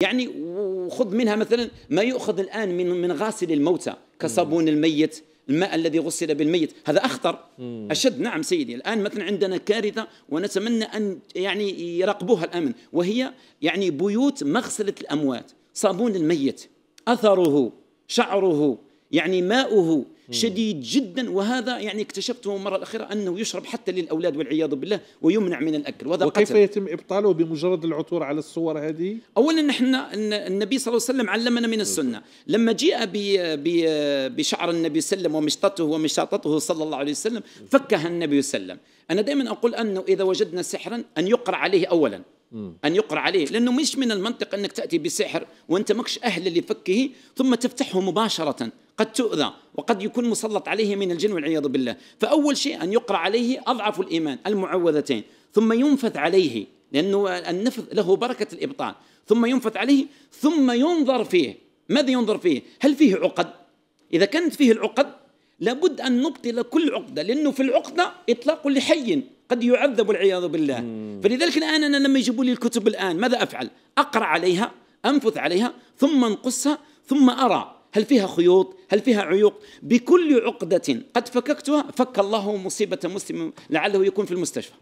يعني وخذ منها مثلا ما يؤخذ الآن من من غاسل الموتى كصابون الميت الماء الذي غسل بالميت هذا أخطر أشد نعم سيدي الآن مثلا عندنا كارثة ونتمنى أن يعني يراقبوها الأمن وهي يعني بيوت مغسلة الأموات صابون الميت أثره شعره يعني ماؤه شديد جدا وهذا يعني اكتشفته المره الاخيره انه يشرب حتى للاولاد والعياذ بالله ويمنع من الاكل وهذا وكيف قتل. يتم ابطاله بمجرد العثور على الصور هذه؟ اولا نحن النبي صلى الله عليه وسلم علمنا من السنه لما جاء بشعر النبي صلى الله عليه وسلم ومشطته ومشاطته صلى الله عليه وسلم فكها النبي صلى الله عليه وسلم انا دائما اقول انه اذا وجدنا سحرا ان يقرا عليه اولا أن يقرأ عليه لأنه مش من المنطق أنك تأتي بسحر وأنت ماكش أهل لفكه ثم تفتحه مباشرة قد تؤذى وقد يكون مسلط عليه من الجن والعياذ بالله فأول شيء أن يقرأ عليه أضعف الإيمان المعوذتين ثم ينفث عليه لأنه النفث له بركة الإبطال ثم ينفث عليه ثم ينظر فيه ماذا ينظر فيه هل فيه عقد إذا كانت فيه العقد لابد أن نبطل كل عقدة لأنه في العقدة إطلاق لحي قد يعذب والعياذ بالله مم. فلذلك الآن أنا لما يجيبوا لي الكتب الآن ماذا أفعل أقرأ عليها أنفث عليها ثم أنقصها ثم أرى هل فيها خيوط هل فيها عيوق بكل عقدة قد فككتها فك الله مصيبة مسلم لعله يكون في المستشفى